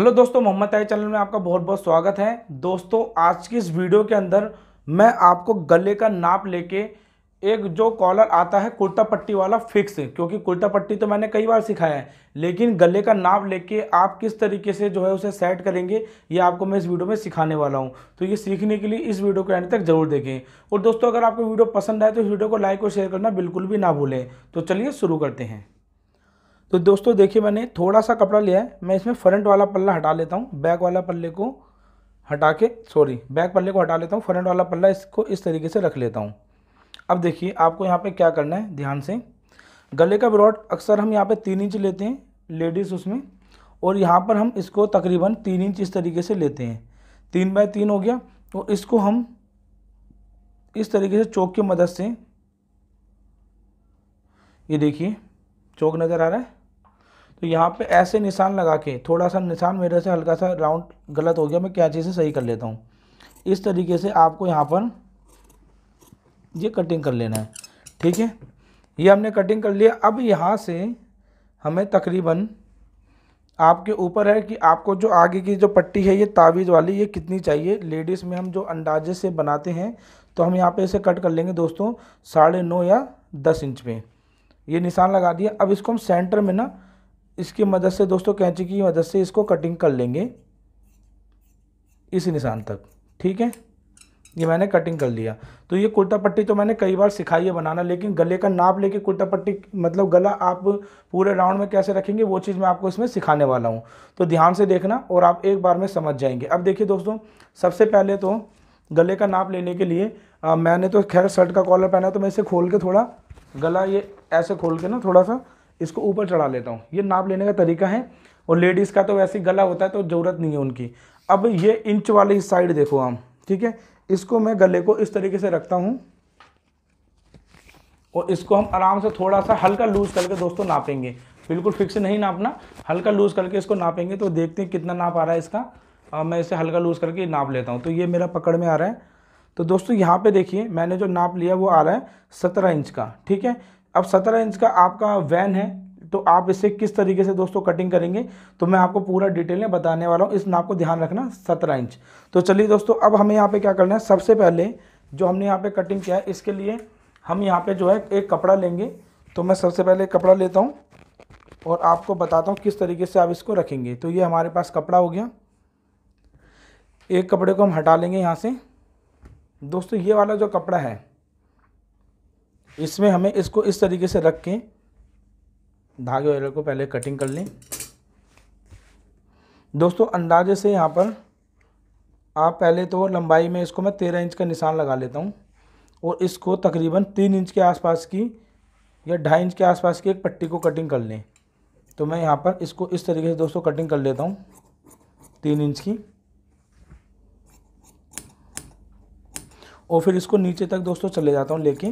hello दोस्तों मोहम्मद ताई channel में आपका बहुत बहुत स्वागत है दोस्तों आज की इस वीडियो के अंदर मैं आपको गले का नाप लेके एक जो कॉलर आता है कुर्ता पट्टी वाला फिक्स क्योंकि कुर्ता पट्टी तो मैंने कई बार सिखाया है लेकिन गले का नाप लेके आप किस तरीके से जो है उसे सेट करेंगे ये आपको मैं इस वीडियो में सिखाने वाला हूँ तो ये सीखने के लिए इस वीडियो को एंड तक जरूर देखें और दोस्तों अगर आपको वीडियो पसंद आए तो इस वीडियो को लाइक और शेयर करना बिल्कुल भी ना भूलें तो चलिए शुरू करते हैं तो दोस्तों देखिए मैंने थोड़ा सा कपड़ा लिया है मैं इसमें फ्रंट वाला पल्ला हटा लेता हूँ बैक वाला पल्ले को हटा के सॉरी बैक पल्ले को हटा लेता हूँ फ्रंट वाला पल्ला इसको इस तरीके से रख लेता हूँ अब देखिए आपको यहाँ पे क्या करना है ध्यान से गले का ब्रॉड अक्सर हम यहाँ पे तीन इंच लेते हैं लेडीज़ उसमें और यहाँ पर हम इसको तकरीबन तीन इंच इस तरीके से लेते हैं तीन बाय तीन हो गया तो इसको हम इस तरीके से चौक की मदद से ये देखिए चौक नज़र आ रहा है तो यहाँ पे ऐसे निशान लगा के थोड़ा सा निशान मेरे से हल्का सा राउंड गलत हो गया मैं कैंची से सही कर लेता हूँ इस तरीके से आपको यहाँ पर ये कटिंग कर लेना है ठीक है ये हमने कटिंग कर लिया अब यहाँ से हमें तकरीबन आपके ऊपर है कि आपको जो आगे की जो पट्टी है ये तावीज़ वाली ये कितनी चाहिए लेडीज़ में हम जो अंदाजे से बनाते हैं तो हम यहाँ पे इसे कट कर लेंगे दोस्तों साढ़े नौ या दस इंच में ये निशान लगा दिया अब इसको हम सेंटर में ना इसकी मदद से दोस्तों कैंची की मदद से इसको कटिंग कर लेंगे इस निशान तक ठीक है ये मैंने कटिंग कर लिया तो ये कुर्ता पट्टी तो मैंने कई बार सिखाई है बनाना लेकिन गले का नाप लेके कुर्ता पट्टी मतलब गला आप पूरे राउंड में कैसे रखेंगे वो चीज़ मैं आपको इसमें सिखाने वाला हूँ तो ध्यान से देखना और आप एक बार में समझ जाएंगे अब देखिए दोस्तों सबसे पहले तो गले का नाप लेने के लिए आ, मैंने तो खैर शर्ट का कॉलर पहना तो मैं इसे खोल के थोड़ा गला ये ऐसे खोल के ना थोड़ा सा इसको ऊपर चढ़ा लेता हूँ ये नाप लेने का तरीका है और लेडीज़ का तो वैसे ही गला होता है तो ज़रूरत नहीं है उनकी अब ये इंच वाली साइड देखो हम ठीक है इसको मैं गले को इस तरीके से रखता हूँ और इसको हम आराम से थोड़ा सा हल्का लूज़ करके दोस्तों नापेंगे बिल्कुल फिक्स नहीं नापना हल्का लूज़ करके इसको नापेंगे तो देखते हैं कितना नाप आ रहा है इसका आ, मैं इसे हल्का लूज़ करके नाप लेता हूँ तो ये मेरा पकड़ में आ रहा है तो दोस्तों यहाँ पे देखिए मैंने जो नाप लिया वो आ रहा है सत्रह इंच का ठीक है अब सत्रह इंच का आपका वैन है तो आप इसे किस तरीके से दोस्तों कटिंग करेंगे तो मैं आपको पूरा डिटेल में बताने वाला हूँ इस नाप को ध्यान रखना सत्रह इंच तो चलिए दोस्तों अब हमें यहाँ पे क्या करना है सबसे पहले जो हमने यहाँ पे कटिंग किया है इसके लिए हम यहाँ पे जो है एक कपड़ा लेंगे तो मैं सबसे पहले कपड़ा लेता हूँ और आपको बताता हूँ किस तरीके से आप इसको रखेंगे तो ये हमारे पास कपड़ा हो गया एक कपड़े को हम हटा लेंगे यहाँ से दोस्तों ये वाला जो कपड़ा है इसमें हमें इसको इस तरीके से रख के धागे वगैरह को पहले कटिंग कर लें दोस्तों अंदाजे से यहाँ पर आप पहले तो लंबाई में इसको मैं तेरह इंच का निशान लगा लेता हूँ और इसको तकरीबन तीन इंच के आसपास की या ढाई इंच के आसपास की एक पट्टी को कटिंग कर लें तो मैं यहाँ पर इसको इस तरीके से दोस्तों कटिंग कर लेता हूँ तीन इंच की और फिर इसको नीचे तक दोस्तों चले जाता हूँ लेके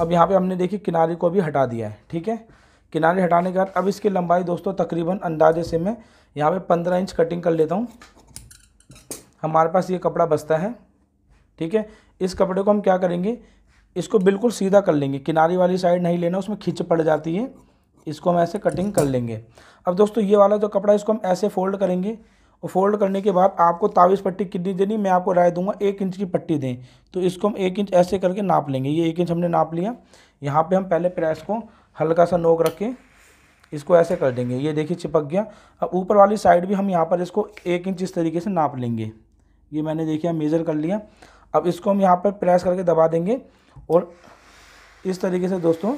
अब यहाँ पे हमने देखी किनारे को भी हटा दिया है ठीक है किनारे हटाने के बाद अब इसकी लंबाई दोस्तों तकरीबन अंदाजे से मैं यहाँ पे पंद्रह इंच कटिंग कर लेता हूँ हमारे पास ये कपड़ा बसता है ठीक है इस कपड़े को हम क्या करेंगे इसको बिल्कुल सीधा कर लेंगे किनारे वाली साइड नहीं लेना उसमें खिंच पड़ जाती है इसको हम ऐसे कटिंग कर लेंगे अब दोस्तों ये वाला जो कपड़ा इसको हम ऐसे फोल्ड करेंगे और फोल्ड करने के बाद आपको तावीस पट्टी कितनी देनी मैं आपको राय दूंगा एक इंच की पट्टी दें तो इसको हम एक इंच ऐसे करके नाप लेंगे ये एक इंच हमने नाप लिया यहाँ पे हम पहले प्रेस को हल्का सा नोक रख के इसको ऐसे कर देंगे ये देखिए चिपक गया अब ऊपर वाली साइड भी हम यहाँ पर इसको एक इंच इस तरीके से नाप लेंगे ये मैंने देखिए मेज़र कर लिया अब इसको हम यहाँ पर प्रेस करके दबा देंगे और इस तरीके से दोस्तों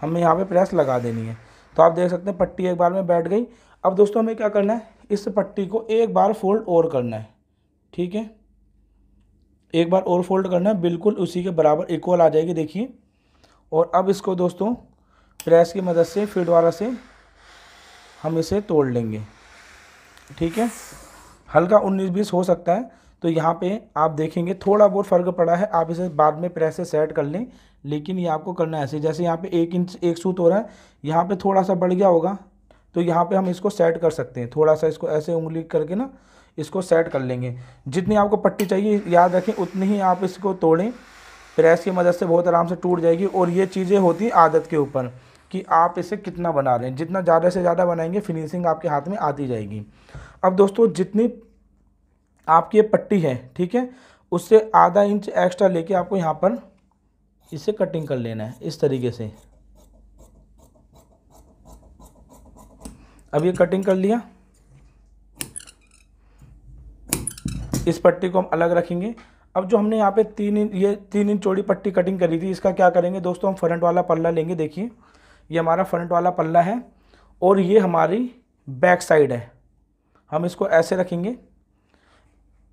हमें यहाँ पर प्रेस लगा देनी है तो आप देख सकते हैं पट्टी एक बार में बैठ गई अब दोस्तों हमें क्या करना है इस पट्टी को एक बार फोल्ड और करना है ठीक है एक बार और फोल्ड करना है बिल्कुल उसी के बराबर इक्वल आ जाएगी देखिए और अब इसको दोस्तों प्रेस की मदद से फिर वाला से हम इसे तोड़ लेंगे ठीक है हल्का उन्नीस बीस हो सकता है तो यहाँ पे आप देखेंगे थोड़ा बहुत फ़र्क पड़ा है आप इसे बाद में प्रेस से सेट कर लें लेकिन ये आपको करना ऐसे जैसे यहाँ पे एक इंच एक सूत हो रहा है यहाँ पे थोड़ा सा बढ़ गया होगा तो यहाँ पे हम इसको सेट कर सकते हैं थोड़ा सा इसको ऐसे उंगली करके ना इसको सेट कर लेंगे जितनी आपको पट्टी चाहिए याद रखें उतनी ही आप इसको तोड़ें प्रेस की मदद से बहुत आराम से टूट जाएगी और ये चीज़ें होती हैं आदत के ऊपर कि आप इसे कितना बना रहे हैं जितना ज़्यादा से ज़्यादा बनाएंगे फिनिशिंग आपके हाथ में आती जाएगी अब दोस्तों जितनी आपकी ये पट्टी है ठीक है उससे आधा इंच एक्स्ट्रा लेके आपको यहाँ पर इसे कटिंग कर लेना है इस तरीके से अब ये कटिंग कर लिया इस पट्टी को हम अलग रखेंगे अब जो हमने यहाँ पे तीन इंच ये तीन इंच चौड़ी पट्टी कटिंग करी थी इसका क्या करेंगे दोस्तों हम फ्रंट वाला पल्ला लेंगे देखिए ये हमारा फ्रंट वाला पल्ला है और ये हमारी बैक साइड है हम इसको ऐसे रखेंगे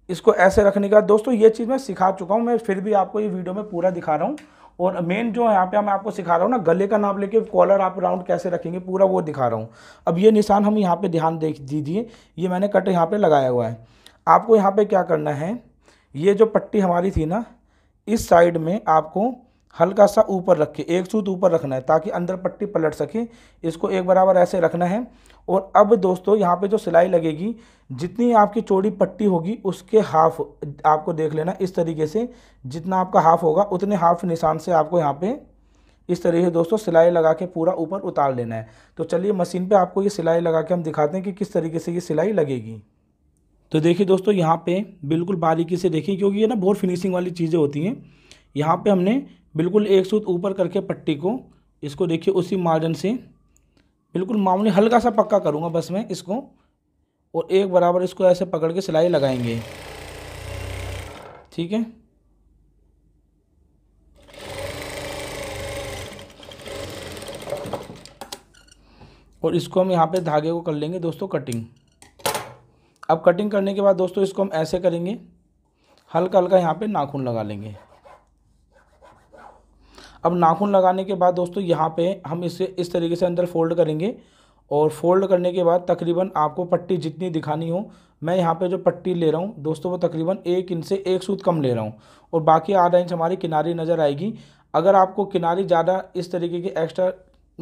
इसको ऐसे रखने का दोस्तों ये चीज़ मैं सिखा चुका हूँ मैं फिर भी आपको ये वीडियो में पूरा दिखा रहा हूँ और मेन जो यहाँ पे मैं आपको सिखा रहा हूँ ना गले का नाप लेके कॉलर आप राउंड कैसे रखेंगे पूरा वो दिखा रहा हूँ अब ये निशान हम यहाँ पे ध्यान देख दीजिए ये मैंने कट यहाँ पे लगाया हुआ है आपको यहाँ पे क्या करना है ये जो पट्टी हमारी थी ना इस साइड में आपको हल्का सा ऊपर रखे एक सूत ऊपर रखना है ताकि अंदर पट्टी पलट सके इसको एक बराबर ऐसे रखना है और अब दोस्तों यहाँ पे जो सिलाई लगेगी जितनी आपकी चौड़ी पट्टी होगी उसके हाफ आपको देख लेना इस तरीके से जितना आपका हाफ होगा उतने हाफ निशान से आपको यहाँ पे इस तरीके से दोस्तों सिलाई लगा के पूरा ऊपर उतार लेना है तो चलिए मशीन पर आपको ये सिलाई लगा के हम दिखाते हैं कि किस तरीके से ये सिलाई लगेगी तो देखिए दोस्तों यहाँ पर बिल्कुल बारीकी से देखिए क्योंकि ये ना बहुत फिनिशिंग वाली चीज़ें होती हैं यहाँ पे हमने बिल्कुल एक सूत ऊपर करके पट्टी को इसको देखिए उसी मार्जिन से बिल्कुल मामूली हल्का सा पक्का करूँगा बस मैं इसको और एक बराबर इसको ऐसे पकड़ के सिलाई लगाएंगे ठीक है और इसको हम यहाँ पे धागे को कर लेंगे दोस्तों कटिंग अब कटिंग करने के बाद दोस्तों इसको हम ऐसे करेंगे हल्का हल्का यहाँ पे नाखून लगा लेंगे अब नाखून लगाने के बाद दोस्तों यहाँ पे हम इसे इस तरीके से अंदर फोल्ड करेंगे और फोल्ड करने के बाद तकरीबन आपको पट्टी जितनी दिखानी हो मैं यहाँ पे जो पट्टी ले रहा हूँ दोस्तों वो तकरीबन एक इंच से एक सूत कम ले रहा हूँ और बाकी आधा इंच हमारी किनारी नज़र आएगी अगर आपको किनारी ज़्यादा इस तरीके की एक्स्ट्रा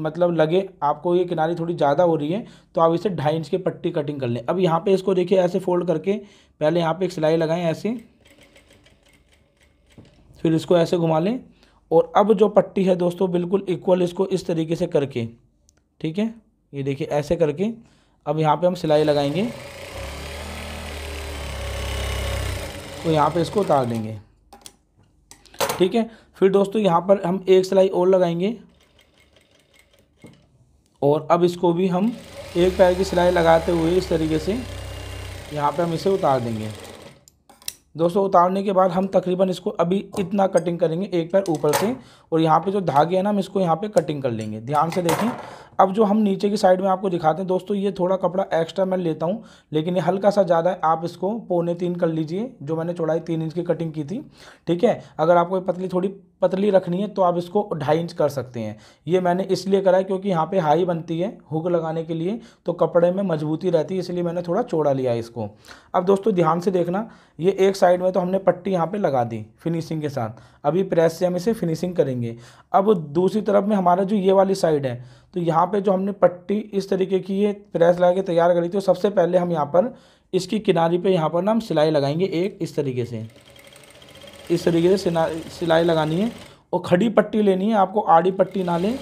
मतलब लगे आपको ये किनारी थोड़ी ज़्यादा हो रही है तो आप इसे ढाई इंच की पट्टी कटिंग कर लें अब यहाँ पर इसको देखिए ऐसे फोल्ड करके पहले यहाँ पर एक सिलाई लगाएँ ऐसे फिर इसको ऐसे घुमा लें और अब जो पट्टी है दोस्तों बिल्कुल इक्वल इसको इस तरीके से करके ठीक है ये देखिए ऐसे करके अब यहाँ पे हम सिलाई लगाएंगे तो यहाँ पे इसको उतार देंगे ठीक है फिर दोस्तों यहाँ पर हम एक सिलाई और लगाएंगे और अब इसको भी हम एक पैर की सिलाई लगाते हुए इस तरीके से यहाँ पे हम इसे उतार देंगे दोस्तों उतारने के बाद हम तकरीबन इसको अभी इतना कटिंग करेंगे एक पैर ऊपर से और यहाँ पे जो धागे हैं ना हम इसको यहाँ पे कटिंग कर लेंगे ध्यान से देखें अब जो हम नीचे की साइड में आपको दिखाते हैं दोस्तों ये थोड़ा कपड़ा एक्स्ट्रा मैं लेता हूँ लेकिन ये हल्का सा ज़्यादा है आप इसको पौने तीन कर लीजिए जो मैंने चौड़ाई तीन इंच की कटिंग की थी ठीक है अगर आपको पतली थोड़ी पतली रखनी है तो आप इसको ढाई इंच कर सकते हैं ये मैंने इसलिए करा है क्योंकि यहाँ पे हाई बनती है हुक लगाने के लिए तो कपड़े में मजबूती रहती है इसलिए मैंने थोड़ा चौड़ा लिया है इसको अब दोस्तों ध्यान से देखना ये एक साइड में तो हमने पट्टी यहाँ पे लगा दी फिनिशिंग के साथ अभी प्रेस से हम इसे फिनिशिंग करेंगे अब दूसरी तरफ में हमारा जो ये वाली साइड है तो यहाँ पे जो हमने पट्टी इस तरीके की है प्रेस लगा के तैयार करी थी तो सबसे पहले हम यहाँ पर इसकी किनारी पे यहाँ पर ना हम सिलाई लगाएंगे एक इस तरीके से इस तरीके से सिलाई लगानी है और खड़ी पट्टी लेनी है आपको आड़ी पट्टी ना लें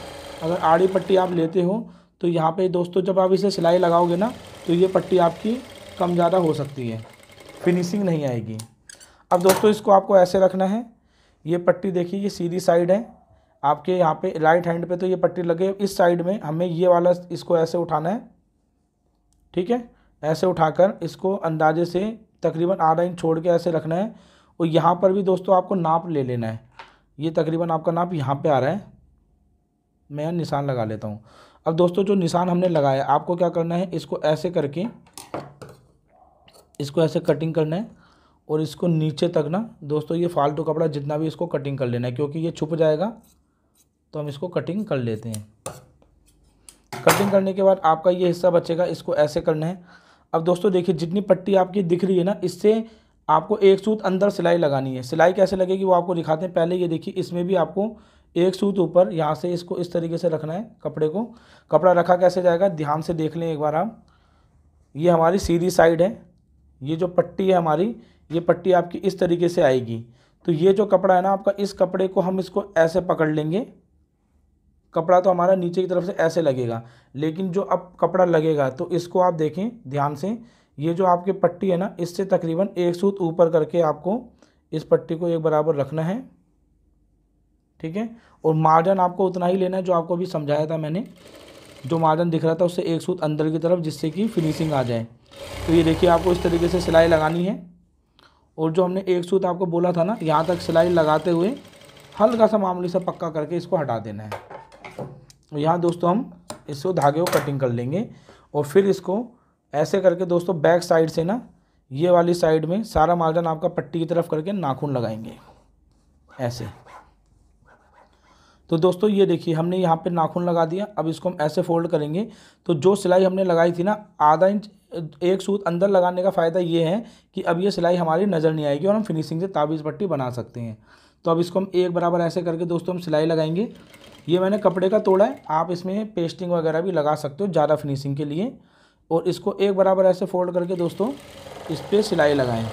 अगर आड़ी पट्टी आप लेते हो तो यहाँ पर दोस्तों जब आप इसे सिलाई लगाओगे ना तो ये पट्टी आपकी कम ज़्यादा हो सकती है फिनिशिंग नहीं आएगी अब दोस्तों इसको आपको ऐसे रखना है ये पट्टी देखिए ये सीधी साइड है आपके यहाँ पे राइट हैंड पे तो ये पट्टी लगे इस साइड में हमें ये वाला इसको ऐसे उठाना है ठीक है ऐसे उठाकर इसको अंदाजे से तकरीबन आधा इंच छोड़ के ऐसे रखना है और यहाँ पर भी दोस्तों आपको नाप ले लेना है ये तकरीबन आपका नाप यहाँ पे आ रहा है मैं निशान लगा लेता हूँ अब दोस्तों जो निशान हमने लगाया आपको क्या करना है इसको ऐसे करके इसको ऐसे कटिंग करना है और इसको नीचे तक ना दोस्तों ये फालतू कपड़ा जितना भी इसको कटिंग कर लेना है क्योंकि ये छुप जाएगा तो हम इसको कटिंग कर लेते हैं कटिंग करने के बाद आपका ये हिस्सा बचेगा इसको ऐसे करना है अब दोस्तों देखिए जितनी पट्टी आपकी दिख रही है ना इससे आपको एक सूत अंदर सिलाई लगानी है सिलाई कैसे लगेगी वो आपको दिखाते हैं पहले ये देखिए इसमें भी आपको एक सूत ऊपर यहाँ से इसको इस तरीके से रखना है कपड़े को कपड़ा रखा कैसे जाएगा ध्यान से देख लें एक बार आप ये हमारी सीधी साइड है ये जो पट्टी है हमारी ये पट्टी आपकी इस तरीके से आएगी तो ये जो कपड़ा है ना आपका इस कपड़े को हम इसको ऐसे पकड़ लेंगे कपड़ा तो हमारा नीचे की तरफ से ऐसे लगेगा लेकिन जो अब कपड़ा लगेगा तो इसको आप देखें ध्यान से ये जो आपकी पट्टी है ना इससे तकरीबन एक सूत ऊपर करके आपको इस पट्टी को एक बराबर रखना है ठीक है और मार्जन आपको उतना ही लेना है जो आपको अभी समझाया था मैंने जो मार्जन दिख रहा था उससे एक सूत अंदर की तरफ जिससे कि फिनिशिंग आ जाए तो ये देखिए आपको इस तरीके से सिलाई लगानी है और जो हमने एक सूत आपको बोला था ना यहाँ तक सिलाई लगाते हुए हल्का सा मामूली सा पक्का करके इसको हटा देना है तो यहाँ दोस्तों हम इसको धागे को कटिंग कर लेंगे और फिर इसको ऐसे करके दोस्तों बैक साइड से ना ये वाली साइड में सारा मार्जन आपका पट्टी की तरफ करके नाखून लगाएंगे ऐसे तो दोस्तों ये देखिए हमने यहाँ पे नाखून लगा दिया अब इसको हम ऐसे फोल्ड करेंगे तो जो सिलाई हमने लगाई थी ना आधा इंच एक सूत अंदर लगाने का फ़ायदा ये है कि अब ये सिलाई हमारी नज़र नहीं आएगी और हम फिनिशिंग से ताबीज़ पट्टी बना सकते हैं तो अब इसको हम एक बराबर ऐसे करके दोस्तों हम सिलाई लगाएंगे ये मैंने कपड़े का तोड़ा है आप इसमें पेस्टिंग वगैरह भी लगा सकते हो ज़्यादा फिनिशिंग के लिए और इसको एक बराबर ऐसे फोल्ड करके दोस्तों इस पर सिलाई लगाएं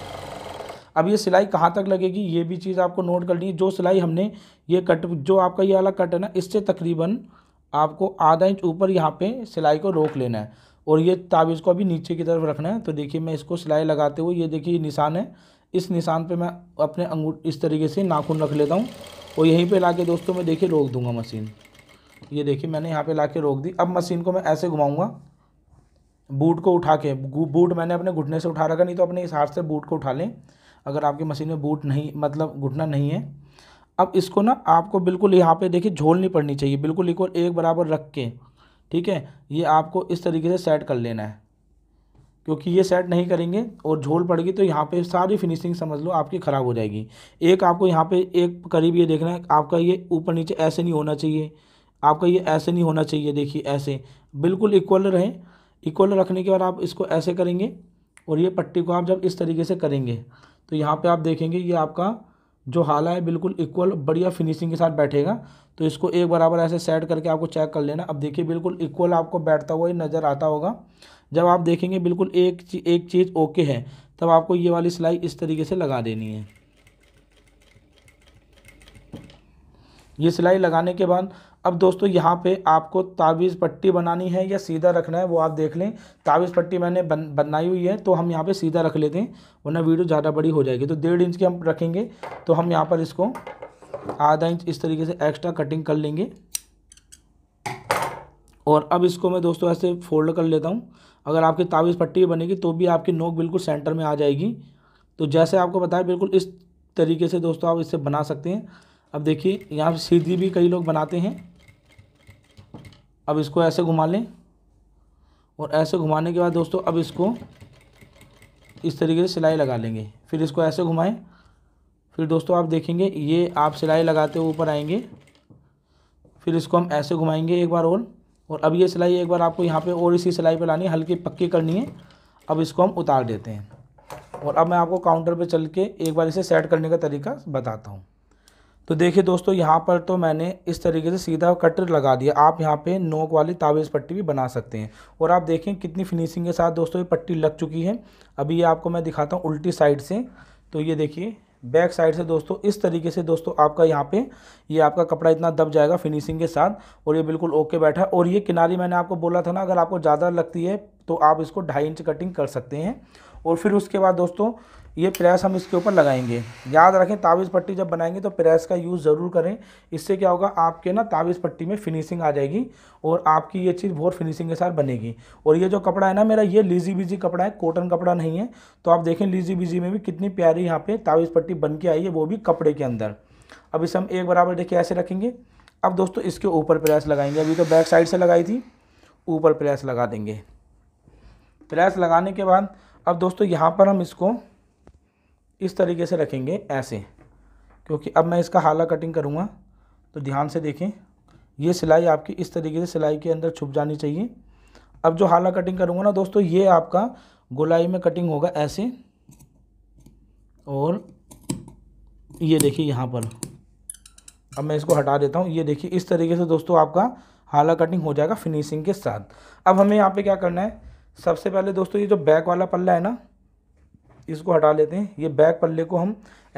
अब ये सिलाई कहाँ तक लगेगी ये भी चीज़ आपको नोट करनी है जो सिलाई हमने ये कट जो आपका ये वाला कट है ना इससे तकरीबन आपको आधा इंच ऊपर यहाँ पे सिलाई को रोक लेना है और ये ताबीज़ को अभी नीचे की तरफ रखना है तो देखिए मैं इसको सिलाई लगाते हुए ये देखिए निशान है इस निशान पे मैं अपने अंगूठ इस तरीके से नाखून रख लेता हूँ और यहीं पे लाके दोस्तों मैं देखिए रोक दूंगा मशीन ये देखिए मैंने यहाँ पे लाके रोक दी अब मशीन को मैं ऐसे घुमाऊँगा बूट को उठा के बूट मैंने अपने घुटने से उठा रखा नहीं तो अपने इस हाथ से बूट को उठा लें अगर आपकी मशीन में बूट नहीं मतलब घुटना नहीं है अब इसको ना आपको बिल्कुल यहाँ पर देखिए झोलनी पड़नी चाहिए बिल्कुल इक्वल एक बराबर रख के ठीक है ये आपको इस तरीके से सेट कर लेना है क्योंकि ये सेट नहीं करेंगे और झोल पड़ेगी तो यहाँ पे सारी फिनिशिंग समझ लो आपकी ख़राब हो जाएगी एक आपको यहाँ पे एक करीब ये देखना है आपका ये ऊपर नीचे ऐसे नहीं होना चाहिए आपका ये ऐसे नहीं होना चाहिए देखिए ऐसे बिल्कुल इक्वल रहे इक्वल रखने के बाद आप इसको ऐसे करेंगे और ये पट्टी को आप जब इस तरीके से करेंगे तो यहाँ पर आप देखेंगे ये आपका जो हाला है बिल्कुल इक्वल बढ़िया फिनिशिंग के साथ बैठेगा तो इसको एक बराबर ऐसे सेट करके आपको चेक कर लेना अब देखिए बिल्कुल इक्वल आपको बैठता हुआ ही नज़र आता होगा जब आप देखेंगे बिल्कुल एक ची, एक चीज़ ओके है तब आपको ये वाली सिलाई इस तरीके से लगा देनी है ये सिलाई लगाने के बाद अब दोस्तों यहाँ पे आपको तावीज़ पट्टी बनानी है या सीधा रखना है वो आप देख लें तावीज़ पट्टी मैंने बन बनाई हुई है तो हम यहाँ पे सीधा रख लेते हैं वरना वीडियो ज़्यादा बड़ी हो जाएगी तो डेढ़ इंच की हम रखेंगे तो हम यहाँ पर इसको आधा इंच इस तरीके से एक्स्ट्रा कटिंग कर लेंगे और अब इसको मैं दोस्तों ऐसे फोल्ड कर लेता हूँ अगर आपकी तावीज़ पट्टी भी बनेगी तो भी आपकी नोक बिल्कुल सेंटर में आ जाएगी तो जैसे आपको बताया बिल्कुल इस तरीके से दोस्तों आप इसे बना सकते हैं अब देखिए यहाँ पर सीधी भी कई लोग बनाते हैं अब इसको ऐसे घुमा लें और ऐसे घुमाने के बाद दोस्तों अब इसको इस तरीके से सिलाई लगा लेंगे फिर इसको ऐसे घुमाएं फिर दोस्तों आप देखेंगे ये आप सिलाई लगाते हुए ऊपर आएंगे फिर इसको हम ऐसे घुमाएंगे एक बार और और अब ये सिलाई एक बार आपको यहाँ पे और इसी सिलाई पे लानी है हल्की पक्की करनी है अब इसको हम उतार देते हैं और अब मैं आपको काउंटर पे चल के एक बार इसे सेट करने का तरीका बताता हूँ तो देखिए दोस्तों यहाँ पर तो मैंने इस तरीके से सीधा कटर लगा दिया आप यहाँ पे नोक वाली तावेज़ पट्टी भी बना सकते हैं और आप देखें कितनी फिनिशिंग के साथ दोस्तों ये पट्टी लग चुकी है अभी ये आपको मैं दिखाता हूँ उल्टी साइड से तो ये देखिए बैक साइड से दोस्तों इस तरीके से दोस्तों आपका यहाँ पे ये आपका कपड़ा इतना दब जाएगा फिनिशिंग के साथ और ये बिल्कुल ओके बैठा है और ये किनारी मैंने आपको बोला था ना अगर आपको ज़्यादा लगती है तो आप इसको ढाई इंच कटिंग कर सकते हैं और फिर उसके बाद दोस्तों ये प्रेस हम इसके ऊपर लगाएंगे याद रखें ताविज़ पट्टी जब बनाएंगे तो प्रेस का यूज़ ज़रूर करें इससे क्या होगा आपके ना ताविज़ पट्टी में फिनिशिंग आ जाएगी और आपकी ये चीज़ बहुत फिनिशिंग के साथ बनेगी और ये जो कपड़ा है ना मेरा ये लीजी बीजी कपड़ा है कॉटन कपड़ा नहीं है तो आप देखें लीजी बीजी में भी कितनी प्यारी यहाँ पर तावीज़ पट्टी बन के आई है वो भी कपड़े के अंदर अब इसे हम एक बराबर देखिए ऐसे रखेंगे अब दोस्तों इसके ऊपर प्रेस लगाएंगे अभी तो बैक साइड से लगाई थी ऊपर प्रेस लगा देंगे प्रेस लगाने के बाद अब दोस्तों यहाँ पर हम इसको इस तरीके से रखेंगे ऐसे क्योंकि अब मैं इसका हाला कटिंग करूँगा तो ध्यान से देखें ये सिलाई आपकी इस तरीके से सिलाई के अंदर छुप जानी चाहिए अब जो हाला कटिंग करूँगा ना दोस्तों ये आपका गोलाई में कटिंग होगा ऐसे और ये देखिए यहाँ पर अब मैं इसको हटा देता हूँ ये देखिए इस तरीके से दोस्तों आपका हाला कटिंग हो जाएगा फिनिशिंग के साथ अब हमें यहाँ पे क्या करना है सबसे पहले दोस्तों ये जो बैक वाला पल्ला है ना इसको हटा लेते हैं ये बैक पल्ले को हम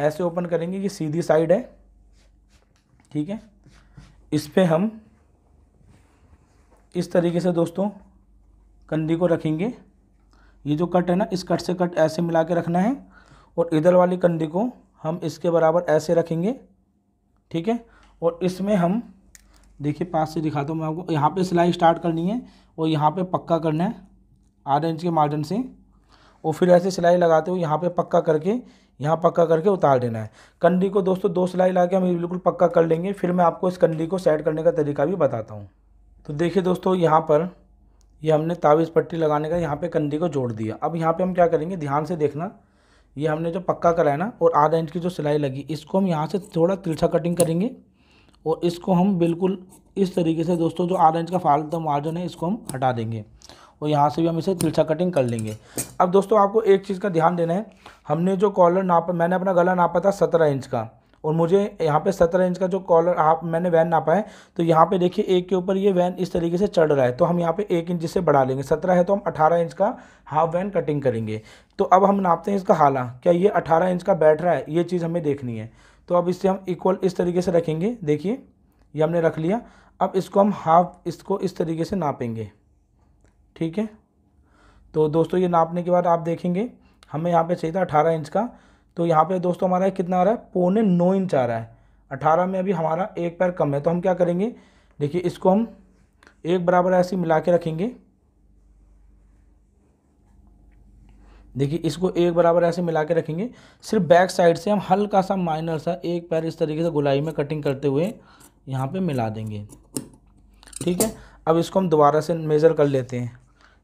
ऐसे ओपन करेंगे कि सीधी साइड है ठीक है इस पर हम इस तरीके से दोस्तों कंधी को रखेंगे ये जो कट है ना इस कट से कट ऐसे मिला के रखना है और इधर वाली कंधी को हम इसके बराबर ऐसे रखेंगे ठीक है और इसमें हम देखिए पास से दिखाता हूँ मैं आपको यहाँ पे सिलाई स्टार्ट करनी है और यहाँ पे पक्का करना है आधा इंच के मार्जिन से और फिर ऐसे सिलाई लगाते हुए यहाँ पे पक्का करके यहाँ पक्का करके उतार देना है कंडी को दोस्तों दो सिलाई लगा के हम बिल्कुल पक्का कर लेंगे फिर मैं आपको इस कंडी को सेट करने का तरीका भी बताता हूँ तो देखिए दोस्तों यहाँ पर ये हमने तावीज़ पट्टी लगाने का यहाँ पर कंडी को जोड़ दिया अब यहाँ पर हम क्या करेंगे ध्यान से देखना ये हमने जो पक्का करा है ना और आधा इंच की जो सिलाई लगी इसको हम यहाँ से थोड़ा तिरछा कटिंग करेंगे और इसको हम बिल्कुल इस तरीके से दोस्तों जो आधा इंच का फालतू मार्जन है इसको हम हटा देंगे और तो यहाँ से भी हम इसे तिरछा कटिंग कर लेंगे अब दोस्तों आपको एक चीज़ का ध्यान देना है हमने जो कॉलर नापा मैंने अपना गला नापा था सत्रह इंच का और मुझे यहाँ पे सत्रह इंच का जो कॉलर आप मैंने वैन नापा है तो यहाँ पे देखिए एक के ऊपर ये वैन इस तरीके से चढ़ रहा है तो हम यहाँ पे एक इंच से बढ़ा लेंगे सत्रह है तो हम अठारह इंच का हाफ वैन कटिंग करेंगे तो अब हम नापते हैं इसका हाला क्या ये अठारह इंच का बैठ रहा है ये चीज़ हमें देखनी है तो अब इससे हम इक्वल इस तरीके से रखेंगे देखिए ये हमने रख लिया अब इसको हम हाफ इसको इस तरीके से नापेंगे ठीक है तो दोस्तों ये नापने के बाद आप देखेंगे हमें यहाँ पे चाहिए था अठारह इंच का तो यहाँ पे दोस्तों हमारा कितना आ रहा है पौने नौ इंच आ रहा है अठारह में अभी हमारा एक पैर कम है तो हम क्या करेंगे देखिए इसको हम एक बराबर ऐसे मिला के रखेंगे देखिए इसको एक बराबर ऐसे मिला के रखेंगे सिर्फ बैक साइड से हम हल्का सा माइनर सा एक पैर इस तरीके से गुलाई में कटिंग करते हुए यहाँ पे मिला देंगे ठीक है अब इसको हम दोबारा से मेज़र कर लेते हैं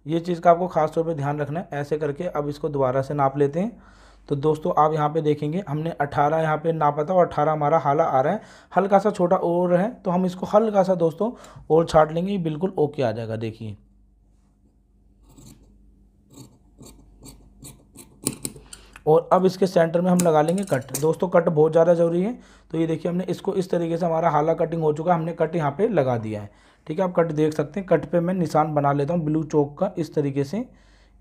ये चीज़ का आपको खास तौर पे ध्यान रखना है ऐसे करके अब इसको दोबारा से नाप लेते हैं तो दोस्तों आप यहाँ पे देखेंगे हमने 18 यहाँ पे नापा था और 18 हमारा हाला आ रहा है हल्का सा छोटा और है तो हम इसको हल्का सा दोस्तों और छाट लेंगे बिल्कुल ओके आ जाएगा देखिए और अब इसके सेंटर में हम लगा लेंगे कट दोस्तों कट बहुत ज़्यादा ज़रूरी है तो ये देखिए हमने इसको इस तरीके से हमारा हाला कटिंग हो चुका है हमने कट यहाँ पे लगा दिया है ठीक है आप कट देख सकते हैं कट पे मैं निशान बना लेता हूँ ब्लू चौक का इस तरीके से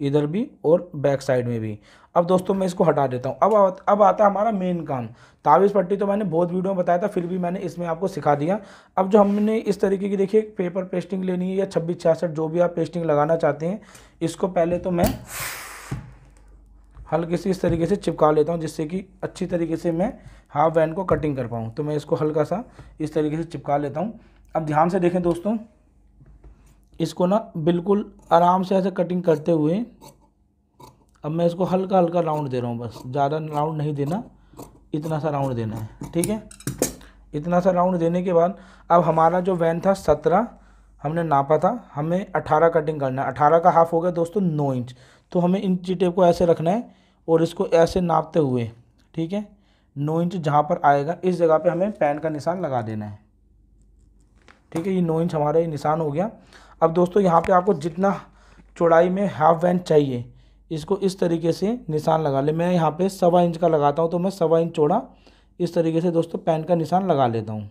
इधर भी और बैक साइड में भी अब दोस्तों मैं इसको हटा देता हूँ अब अब आता है हमारा मेन काम तावीज़ पट्टी तो मैंने बहुत वीडियो में बताया था फिर भी मैंने इसमें आपको सिखा दिया अब जो हमने इस तरीके की देखिए पेपर पेस्टिंग लेनी है या छब्बीस छियासठ जो भी आप पेस्टिंग लगाना चाहते हैं इसको पहले तो मैं हल्के से इस तरीके से चिपका लेता हूँ जिससे कि अच्छी तरीके से मैं हाफ वैन को कटिंग कर पाऊँ तो मैं इसको हल्का सा इस तरीके से चिपका लेता हूँ अब ध्यान से देखें दोस्तों इसको ना बिल्कुल आराम से ऐसे कटिंग करते हुए अब मैं इसको हल्का हल्का राउंड दे रहा हूँ बस ज़्यादा राउंड नहीं देना इतना सा राउंड देना है ठीक है इतना सा राउंड देने के बाद अब हमारा जो वैन था सत्रह हमने नापा था हमें अठारह कटिंग करना है अठारह का हाफ हो गया दोस्तों नौ इंच तो हमें इंची टेप को ऐसे रखना है और इसको ऐसे नापते हुए ठीक है नौ इंच जहाँ पर आएगा इस जगह पर हमें पैन का निशान लगा देना है ठीक है ये नौ इंच हमारा ये निशान हो गया अब दोस्तों यहाँ पे आपको जितना चौड़ाई में हाफ वैन चाहिए इसको इस तरीके से निशान लगा ले मैं यहाँ पे सवा इंच का लगाता हूँ तो मैं सवा इंच चौड़ा इस तरीके से दोस्तों पेन का निशान लगा लेता हूँ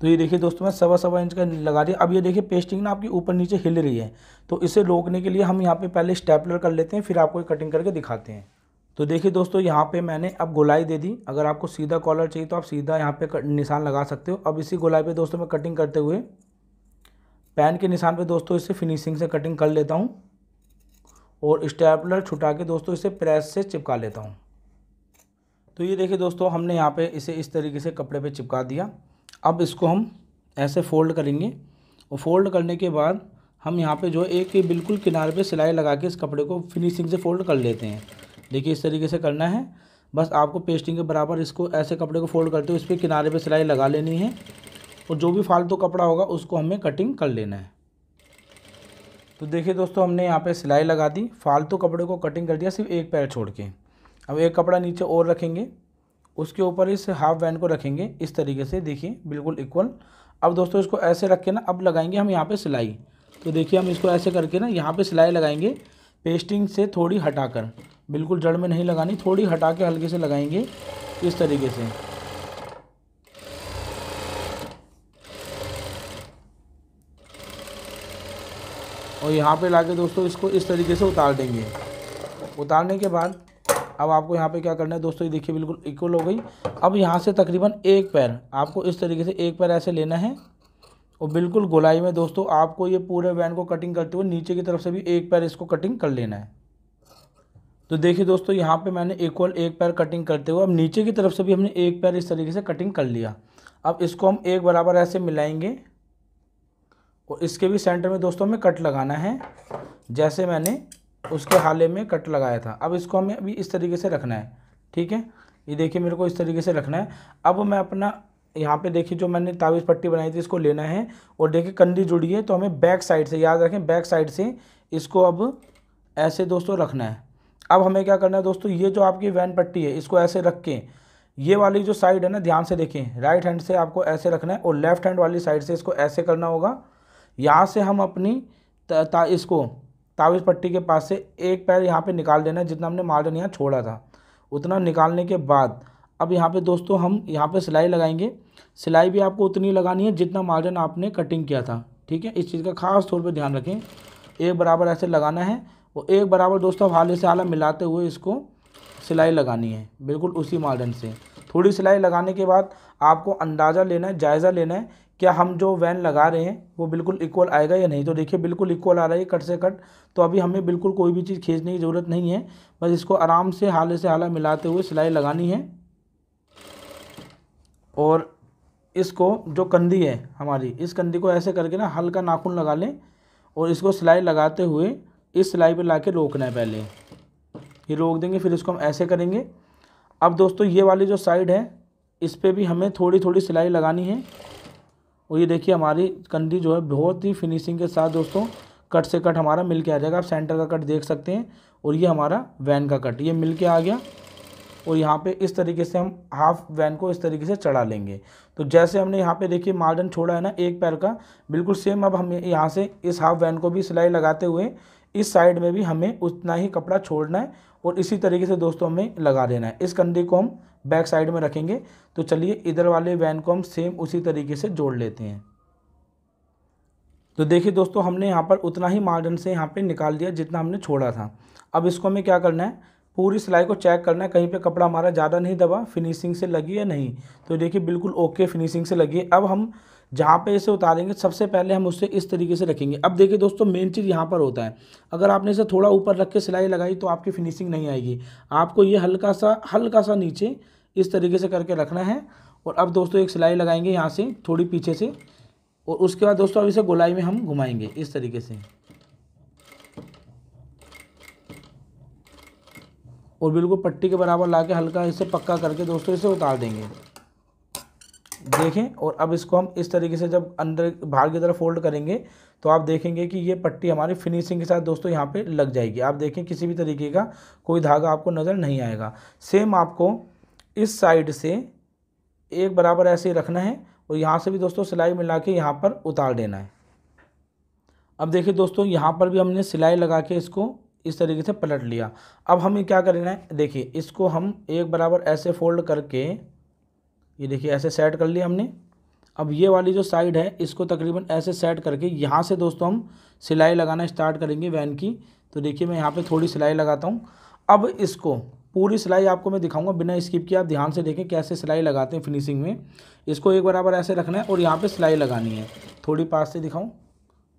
तो ये देखिए दोस्तों मैं सवा सवा इंच का लगा दिया अब ये देखिए पेस्टिंग ना आपकी ऊपर नीचे हिल रही है तो इसे रोकने के लिए हम यहाँ पे पहले स्टेपलर कर लेते हैं फिर आपको कटिंग करके दिखाते हैं तो देखिए दोस्तों यहाँ पे मैंने अब गोलाई दे दी अगर आपको सीधा कॉलर चाहिए तो आप सीधा यहाँ पे निशान लगा सकते हो अब इसी गोलाई पर दोस्तों मैं कटिंग करते हुए पैन के निशान पर दोस्तों इसे फिनिशिंग से कटिंग कर लेता हूँ और स्टेपलर छुटा के दोस्तों इसे प्रेस से चिपका लेता हूँ तो ये देखिए दोस्तों हमने यहाँ पे इसे इस तरीके से कपड़े पे चिपका दिया अब इसको हम ऐसे फ़ोल्ड करेंगे और फोल्ड करने के बाद हम यहाँ पे जो एक बिल्कुल किनारे पे सिलाई लगा के इस कपड़े को फिनिशिंग से फोल्ड कर लेते हैं देखिए इस तरीके से करना है बस आपको पेस्टिंग के बराबर इसको ऐसे कपड़े को फोल्ड करते हुए इस पर किनारे पे सिलाई लगा लेनी है और जो भी फालतू तो कपड़ा होगा उसको हमें कटिंग कर लेना है तो देखिए दोस्तों हमने यहाँ पर सिलाई लगा दी फालतू तो कपड़े को कटिंग कर दिया सिर्फ एक पैर छोड़ के अब एक कपड़ा नीचे और रखेंगे उसके ऊपर इस हाफ वैन को रखेंगे इस तरीके से देखिए बिल्कुल इक्वल अब दोस्तों इसको ऐसे रख के ना अब लगाएंगे हम यहाँ पे सिलाई तो देखिए हम इसको ऐसे करके ना यहाँ पे सिलाई लगाएंगे पेस्टिंग से थोड़ी हटाकर बिल्कुल जड़ में नहीं लगानी थोड़ी हटा के हल्के से लगाएंगे इस तरीके से और यहाँ पे लाके दोस्तों इसको इस तरीके से उतार देंगे उतारने के बाद अब आपको यहाँ पे क्या करना है दोस्तों ये देखिए बिल्कुल इक्वल हो गई अब यहाँ से तकरीबन एक पैर आपको इस तरीके से एक पैर ऐसे लेना है और बिल्कुल गोलाई में दोस्तों आपको ये पूरे बैंड को कटिंग करते हुए नीचे की तरफ से भी एक पैर इसको कटिंग कर लेना है तो देखिए दोस्तों यहाँ पे मैंने इक्वल एक पैर कटिंग करते हुए अब नीचे की तरफ से भी हमने एक पैर इस तरीके से कटिंग कर लिया अब इसको हम एक बराबर ऐसे मिलाएंगे और इसके भी सेंटर में दोस्तों हमें कट लगाना है जैसे मैंने उसके हाले में कट लगाया था अब इसको हमें अभी इस तरीके से रखना है ठीक है ये देखिए मेरे को इस तरीके से रखना है अब मैं अपना यहाँ पे देखिए जो मैंने तावीज़ पट्टी बनाई थी इसको लेना है और देखिए कंधी जुड़ी है तो हमें बैक साइड से याद रखें बैक साइड से इसको अब ऐसे दोस्तों रखना है अब हमें क्या करना है दोस्तों ये जो आपकी वैन पट्टी है इसको ऐसे रख के ये वाली जो साइड है ना ध्यान से देखें राइट हैंड से आपको ऐसे रखना है और लेफ्ट हैंड वाली साइड से इसको ऐसे करना होगा यहाँ से हम अपनी ता, ता इसको ताविज पट्टी के पास से एक पैर यहाँ पे निकाल देना है जितना हमने मार्जिन यहाँ छोड़ा था उतना निकालने के बाद अब यहाँ पे दोस्तों हम यहाँ पे सिलाई लगाएंगे सिलाई भी आपको उतनी लगानी है जितना मार्जिन आपने कटिंग किया था ठीक है इस चीज़ का खास तौर पर ध्यान रखें एक बराबर ऐसे लगाना है और एक बराबर दोस्तों हाले से हाला मिलाते हुए इसको सिलाई लगानी है बिल्कुल उसी मार्जिन से थोड़ी सिलाई लगाने के बाद आपको अंदाज़ा लेना है जायज़ा लेना है क्या हम जो वैन लगा रहे हैं वो बिल्कुल इक्वल आएगा या नहीं तो देखिए बिल्कुल इक्वल आ रहा है कट से कट तो अभी हमें बिल्कुल कोई भी चीज़ खींचने की ज़रूरत नहीं है बस इसको आराम से हाले से हाला मिलाते हुए सिलाई लगानी है और इसको जो कंधी है हमारी इस कंधी को ऐसे करके ना हल्का नाखून लगा लें और इसको सिलाई लगाते हुए इस सिलाई पर ला रोकना है पहले ये रोक देंगे फिर इसको हम ऐसे करेंगे अब दोस्तों ये वाली जो साइड है इस पर भी हमें थोड़ी थोड़ी सिलाई लगानी है और ये देखिए हमारी कंधी जो है बहुत ही फिनिशिंग के साथ दोस्तों कट से कट हमारा मिल के आ जाएगा आप सेंटर का कट देख सकते हैं और ये हमारा वैन का कट ये मिल के आ गया और यहाँ पे इस तरीके से हम हाफ वैन को इस तरीके से चढ़ा लेंगे तो जैसे हमने यहाँ पे देखिए मार्जन छोड़ा है ना एक पैर का बिल्कुल सेम अब हम यहाँ से इस हाफ वैन को भी सिलाई लगाते हुए इस साइड में भी हमें उतना ही कपड़ा छोड़ना है और इसी तरीके से दोस्तों हमें लगा देना है इस कंधे को हम बैक साइड में रखेंगे तो चलिए इधर वाले वैन को हम सेम उसी तरीके से जोड़ लेते हैं तो देखिए दोस्तों हमने यहाँ पर उतना ही मार्जिन से यहाँ पे निकाल दिया जितना हमने छोड़ा था अब इसको हमें क्या करना है पूरी सिलाई को चेक करना है कहीं पे कपड़ा हमारा ज़्यादा नहीं दबा फिनिशिंग से लगी या नहीं तो देखिए बिल्कुल ओके फिनिशिंग से लगी अब हम जहाँ पे इसे उतारेंगे सबसे पहले हम उससे इस तरीके से रखेंगे अब देखिए दोस्तों मेन चीज़ यहाँ पर होता है अगर आपने इसे थोड़ा ऊपर रख के सिलाई लगाई तो आपकी फिनिशिंग नहीं आएगी आपको ये हल्का सा हल्का सा नीचे इस तरीके से करके रखना है और अब दोस्तों एक सिलाई लगाएंगे यहाँ से थोड़ी पीछे से और उसके बाद दोस्तों अब इसे गोलाई में हम घुमाएंगे इस तरीके से और बिल्कुल पट्टी के बराबर ला के हल्का इसे पक्का करके दोस्तों इसे उतार देंगे देखें और अब इसको हम इस तरीके से जब अंदर बाहर की तरफ फोल्ड करेंगे तो आप देखेंगे कि ये पट्टी हमारी फिनिशिंग के साथ दोस्तों यहाँ पे लग जाएगी आप देखें किसी भी तरीके का कोई धागा आपको नज़र नहीं आएगा सेम आपको इस साइड से एक बराबर ऐसे ही रखना है और यहाँ से भी दोस्तों सिलाई मिला के यहाँ पर उतार देना है अब देखिए दोस्तों यहाँ पर भी हमने सिलाई लगा के इसको इस तरीके से पलट लिया अब हमें क्या करना है देखिए इसको हम एक बराबर ऐसे फोल्ड करके ये देखिए ऐसे सेट कर लिया हमने अब ये वाली जो साइड है इसको तकरीबन ऐसे सेट करके यहाँ से दोस्तों हम सिलाई लगाना स्टार्ट करेंगे वैन की तो देखिए मैं यहाँ पे थोड़ी सिलाई लगाता हूँ अब इसको पूरी सिलाई आपको मैं दिखाऊंगा बिना स्किप किए आप ध्यान से देखें कैसे सिलाई लगाते हैं फिनिशिंग में इसको एक बराबर ऐसे रखना है और यहाँ पे सिलाई लगानी है थोड़ी पास से दिखाऊं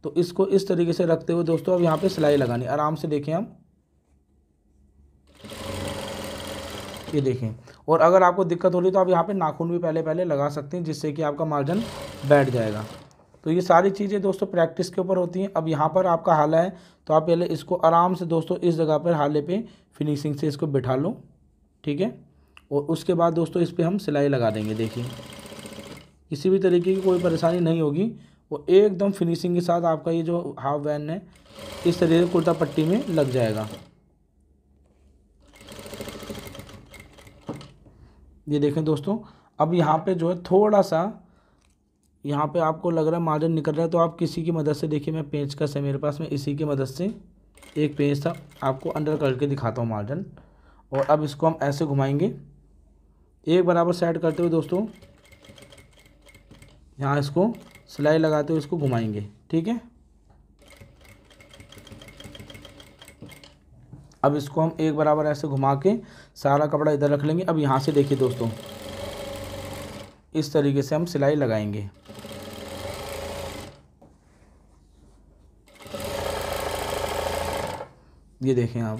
तो इसको इस तरीके से रखते हुए दोस्तों अब यहाँ पे सिलाई लगानी आराम से देखें हम ये देखें और अगर आपको दिक्कत हो रही तो आप यहाँ पर नाखून भी पहले पहले लगा सकते हैं जिससे कि आपका मार्जिन बैठ जाएगा तो ये सारी चीज़ें दोस्तों प्रैक्टिस के ऊपर होती हैं अब यहाँ पर आपका हाला है तो आप पहले इसको आराम से दोस्तों इस जगह पर हाले पे फिनिशिंग से इसको बिठा लो ठीक है और उसके बाद दोस्तों इस पर हम सिलाई लगा देंगे देखिए किसी भी तरीके की कोई परेशानी नहीं होगी वो एकदम फिनिशिंग के साथ आपका ये जो हाफ वैन है इस तरीके कुर्ता पट्टी में लग जाएगा ये देखें दोस्तों अब यहाँ पे जो है थोड़ा सा यहाँ पे आपको लग रहा है मार्जिन निकल रहा है तो आप किसी की मदद से देखिए मैं पेंच का से मेरे पास में इसी की मदद से एक पेंच था आपको अंडर करके दिखाता हूँ मार्जिन और अब इसको हम ऐसे घुमाएंगे एक बराबर सेट करते हुए दोस्तों यहाँ इसको सिलाई लगाते हुए इसको घुमाएंगे ठीक है अब इसको हम एक बराबर ऐसे घुमा के सारा कपड़ा इधर रख लेंगे अब यहाँ से देखिए दोस्तों इस तरीके से हम सिलाई लगाएंगे ये देखें आप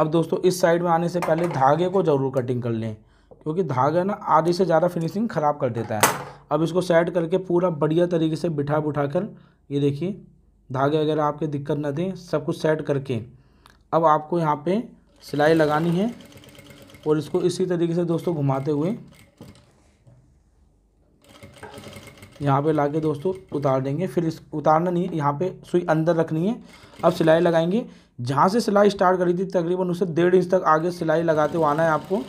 अब दोस्तों इस साइड में आने से पहले धागे को ज़रूर कटिंग कर लें क्योंकि धागा ना आधे से ज़्यादा फिनिशिंग ख़राब कर देता है अब इसको सेट करके पूरा बढ़िया तरीके से बिठा बुठा कर ये देखिए धागे अगर आपके दिक्कत ना दें सब कुछ सेट करके अब आपको यहाँ पे सिलाई लगानी है और इसको इसी तरीके से दोस्तों घुमाते हुए यहाँ पे लाके दोस्तों उतार देंगे फिर इस उतारना नहीं है यहाँ पे सुई अंदर रखनी है अब सिलाई लगाएंगे जहाँ से सिलाई स्टार्ट करी थी तकरीबन उससे डेढ़ इंच तक आगे सिलाई लगाते हुए आना है आपको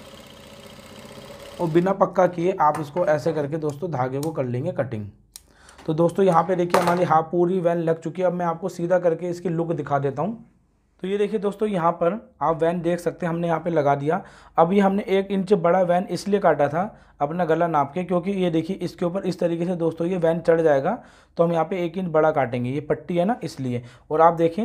और बिना पक्का किए आप इसको ऐसे करके दोस्तों धागे को कर लेंगे कटिंग तो दोस्तों यहाँ पे देखिए हमारी हाफ पूरी वैन लग चुकी है अब मैं आपको सीधा करके इसकी लुक दिखा देता हूँ तो ये देखिए दोस्तों यहाँ पर आप वैन देख सकते हैं हमने यहाँ पे लगा दिया अभी हमने एक इंच बड़ा वैन इसलिए काटा था अपना गला नाप के क्योंकि ये देखिए इसके ऊपर इस तरीके से दोस्तों ये वैन चढ़ जाएगा तो हम यहाँ पे एक इंच बड़ा काटेंगे ये पट्टी है ना इसलिए और आप देखें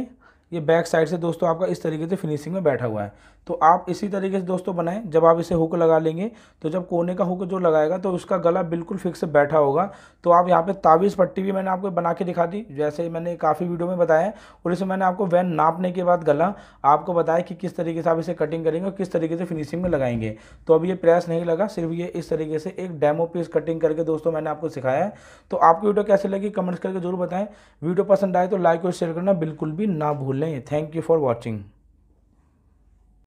ये बैक साइड से दोस्तों आपका इस तरीके से फिनिशिंग में बैठा हुआ है तो आप इसी तरीके से दोस्तों बनाएं जब आप इसे हुक लगा लेंगे तो जब कोने का हुक जो लगाएगा तो उसका गला बिल्कुल फिक्स बैठा होगा तो आप यहाँ पे ताबीज़ पट्टी भी मैंने आपको बना के दिखा दी जैसे मैंने काफ़ी वीडियो में बताया और इसे मैंने आपको वैन नापने के बाद गला आपको बताया कि किस तरीके से आप इसे कटिंग करेंगे और किस तरीके से फिनिशिंग में लगाएंगे तो अब ये प्रेस नहीं लगा सिर्फ ये इस तरीके से एक डेमो पीस कटिंग करके दोस्तों मैंने आपको सिखाया है तो आपकी वीडियो कैसे लगी कमेंट्स करके जरूर बताएं वीडियो पसंद आए तो लाइक और शेयर करना बिल्कुल भी ना भूलें थैंक यू फॉर वॉचिंग